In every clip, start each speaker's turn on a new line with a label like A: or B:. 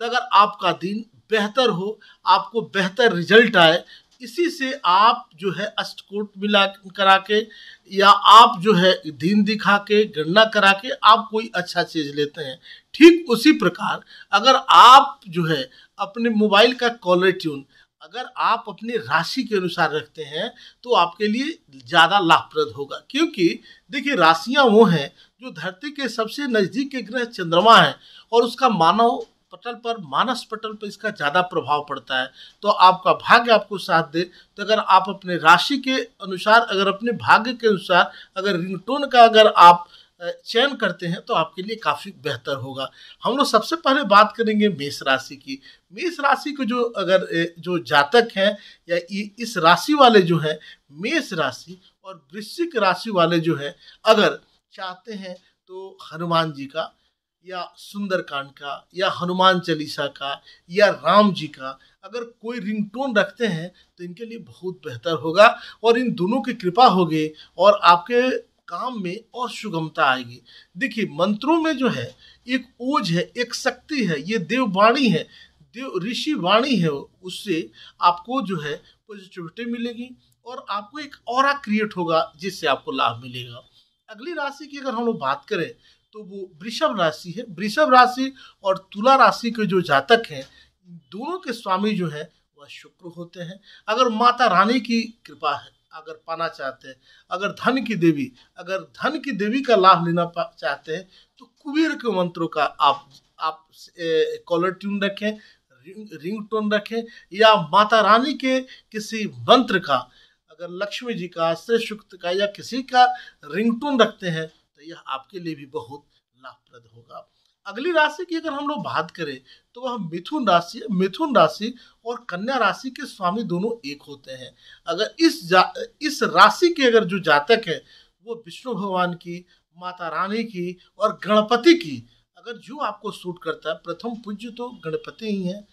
A: तो अगर आपका दिन बेहतर हो आपको बेहतर रिजल्ट आए इसी से आप जो है अष्टकोट मिला करा के या आप जो है दिन दिखा के गणना करा के आप कोई अच्छा चीज लेते हैं ठीक उसी प्रकार अगर आप जो है अपने मोबाइल का कॉलर ट्यून अगर आप अपनी राशि के अनुसार रखते हैं तो आपके लिए ज़्यादा लाभप्रद होगा क्योंकि देखिए राशियाँ वो हैं जो धरती के सबसे नज़दीक के ग्रह चंद्रमा है और उसका मानव पटल पर मानस पटल पर इसका ज़्यादा प्रभाव पड़ता है तो आपका भाग्य आपको साथ दे तो अगर आप अपने राशि के अनुसार अगर अपने भाग्य के अनुसार अगर रिंगटोन का अगर आप चयन करते हैं तो आपके लिए काफ़ी बेहतर होगा हम लोग सबसे पहले बात करेंगे मेष राशि की मेष राशि को जो अगर जो जातक हैं या इस राशि वाले जो है मेष राशि और वृश्चिक राशि वाले जो है अगर चाहते हैं तो हनुमान जी का या सुंदरकांड का या हनुमान चालीसा का या राम जी का अगर कोई रिंगटोन रखते हैं तो इनके लिए बहुत बेहतर होगा और इन दोनों की कृपा होगी और आपके काम में और सुगमता आएगी देखिए मंत्रों में जो है एक ओझ है एक शक्ति है ये देववाणी है देव ऋषि वाणी है उससे आपको जो है पॉजिटिविटी मिलेगी और आपको एक और क्रिएट होगा जिससे आपको लाभ मिलेगा अगली राशि की अगर हम लोग बात करें तो वो वृषभ राशि है वृषभ राशि और तुला राशि के जो जातक हैं दोनों के स्वामी जो है वह शुक्र होते हैं अगर माता रानी की कृपा है अगर पाना चाहते हैं अगर धन की देवी अगर धन की देवी का लाभ लेना चाहते हैं तो कुबेर के मंत्रों का आप आप कॉलर ट्यून रखें रिंग, टोन रखें या माता रानी के किसी मंत्र का अगर लक्ष्मी जी का श्री शुक्त का या किसी का रिंगटोन रखते हैं यह आपके लिए भी बहुत लाभप्रद होगा अगली राशि की अगर हम लोग बात करें तो वह मिथुन राशि मिथुन राशि और कन्या राशि के स्वामी दोनों एक होते हैं अगर इस जा इस राशि के अगर जो जातक है वो विष्णु भगवान की माता रानी की और गणपति की अगर जो आपको सूट करता है प्रथम पूज्य तो गणपति ही है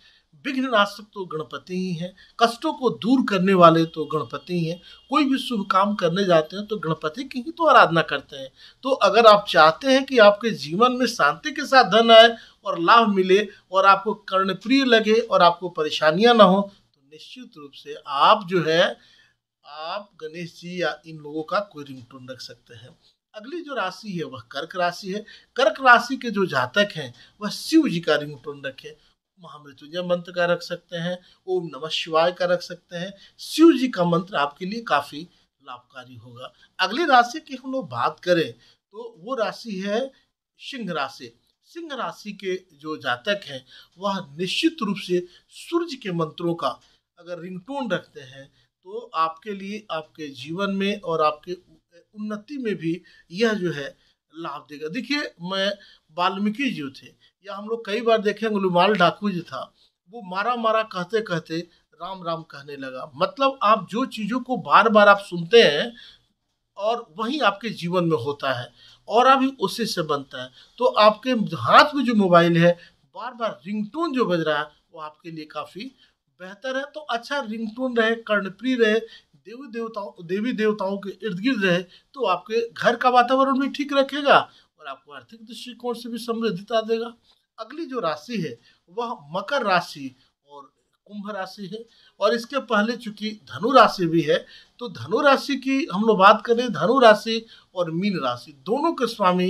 A: विघ्न नाशक तो गणपति ही हैं कष्टों को दूर करने वाले तो गणपति ही हैं कोई भी शुभ काम करने जाते हैं तो गणपति की ही तो आराधना करते हैं तो अगर आप चाहते हैं कि आपके जीवन में शांति के साथ धन आए और लाभ मिले और आपको कर्णप्रिय लगे और आपको परेशानियां ना हो तो निश्चित रूप से आप जो है आप गणेश जी या इन लोगों का कोई रिंगटोन रख सकते हैं अगली जो राशि है वह कर्क राशि है कर्क राशि के जो जातक हैं वह शिव जी का रिंगटोन रखें महामृत्युंजय मंत्र का रख सकते हैं ओम नमः शिवाय का रख सकते हैं शिव जी का मंत्र आपके लिए काफ़ी लाभकारी होगा अगली राशि की हम लोग बात करें तो वो राशि है सिंह राशि सिंह राशि के जो जातक हैं वह निश्चित रूप से सूर्य के मंत्रों का अगर रिंगटोन रखते हैं तो आपके लिए आपके जीवन में और आपके उन्नति में भी यह जो है लाभ देगा देखिए मैं वाल्मीकि जो थे या हम लोग कई बार देखे गुलमाल डाकू जो था वो मारा मारा कहते कहते राम राम कहने लगा मतलब आप जो चीज़ों को बार बार आप सुनते हैं और वही आपके जीवन में होता है और अभी उसी से बनता है तो आपके हाथ में जो मोबाइल है बार बार रिंगटोन जो बज रहा है वो आपके लिए काफ़ी बेहतर है तो अच्छा रिंगटोन रहे कर्णप्रिय रहे देवी देवताओं देवी देवताओं के इर्द गिर्द रहे तो आपके घर का वातावरण भी ठीक रखेगा और आपको आर्थिक दृष्टिकोण से भी समृद्धता देगा अगली जो राशि है वह मकर राशि और कुंभ राशि है और इसके पहले चूंकि धनु राशि भी है तो धनु राशि की हम लोग बात करें धनु राशि और मीन राशि दोनों के स्वामी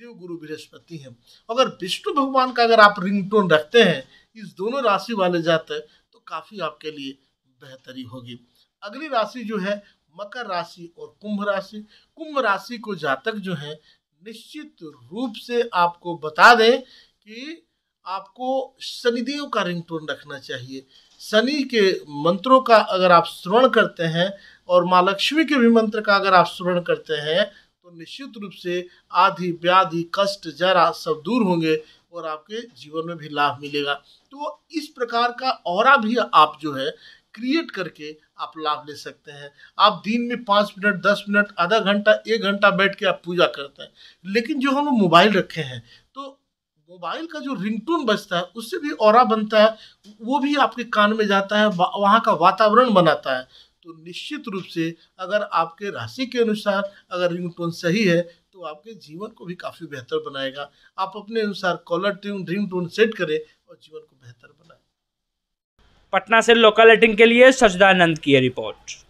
A: देव गुरु बृहस्पति हैं अगर विष्णु भगवान का अगर आप रिंगटोन रखते हैं इस दोनों राशि वाले जातक तो काफ़ी आपके लिए बेहतरी होगी अगली राशि जो है मकर राशि और कुंभ राशि कुंभ राशि को जातक जो है निश्चित रूप से आपको बता दें कि आपको शनिदेव का रिंगटोन रखना चाहिए शनि के मंत्रों का अगर आप श्रवण करते हैं और माँ लक्ष्मी के भी मंत्र का अगर आप श्रवण करते हैं तो निश्चित रूप से आधी व्याधि कष्ट जरा सब दूर होंगे और आपके जीवन में भी लाभ मिलेगा तो इस प्रकार का और भी आप जो है क्रिएट करके आप लाभ ले सकते हैं आप दिन में पाँच मिनट दस मिनट आधा घंटा एक घंटा बैठ के आप पूजा करते हैं लेकिन जो हम मोबाइल रखे हैं तो मोबाइल का जो रिंगटोन बजता है उससे भी और बनता है वो भी आपके कान में जाता है वहाँ का वातावरण बनाता है तो निश्चित रूप से अगर आपके राशि के अनुसार अगर रिंगटोन सही है तो आपके जीवन को भी काफ़ी बेहतर बनाएगा आप अपने अनुसार caller tune ring tone set करें और जीवन को बेहतर बनाएं पटना से लोकल एटिंग के लिए सचदानंद की है रिपोर्ट